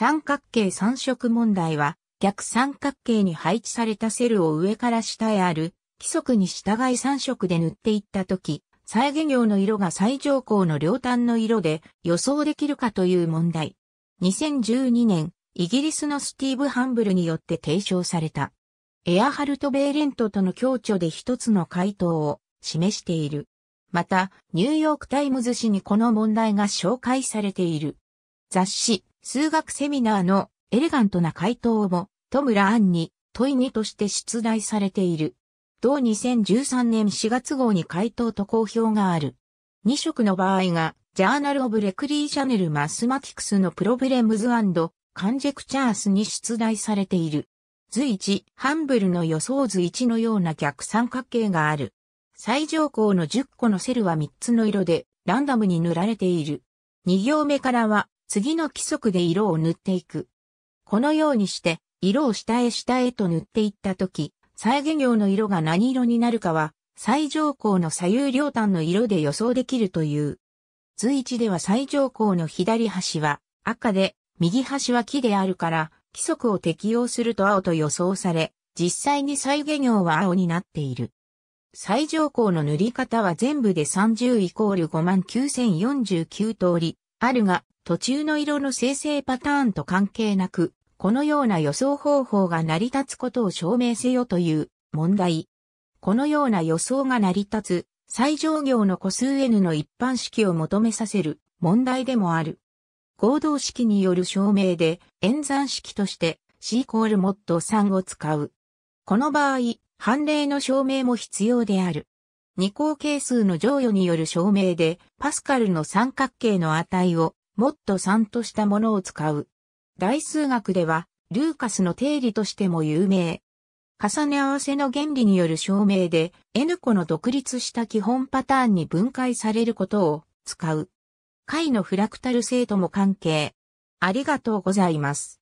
三角形三色問題は、逆三角形に配置されたセルを上から下へある、規則に従い三色で塗っていったとき、再現業の色が最上項の両端の色で予想できるかという問題。2012年、イギリスのスティーブ・ハンブルによって提唱された。エアハルト・ベーレントとの共著で一つの回答を示している。また、ニューヨーク・タイムズ紙にこの問題が紹介されている。雑誌、数学セミナーのエレガントな回答も、戸村杏に問いにとして出題されている。同2013年4月号に回答と公表がある。2色の場合が、ジャーナル・オブ・レクリーシャネル・マスマティクスのプロブレムズカンジェクチャースに出題されている。図1、ハンブルの予想図1のような逆三角形がある。最上項の10個のセルは3つの色で、ランダムに塗られている。2行目からは、次の規則で色を塗っていく。このようにして、色を下へ下へと塗っていったとき、再現業の色が何色になるかは、最上項の左右両端の色で予想できるという。図一では最上項の左端は赤で、右端は木であるから、規則を適用すると青と予想され、実際に再現業は青になっている。最上項の塗り方は全部で30イコール59,049通りあるが、途中の色の生成パターンと関係なく、このような予想方法が成り立つことを証明せよという問題。このような予想が成り立つ最上行の個数 n の一般式を求めさせる問題でもある。合同式による証明で演算式として C イコールモッド3を使う。この場合、判例の証明も必要である。二項係数の乗与による証明でパスカルの三角形の値をもっと3としたものを使う。代数学では、ルーカスの定理としても有名。重ね合わせの原理による証明で、N 個の独立した基本パターンに分解されることを使う。解のフラクタル性とも関係。ありがとうございます。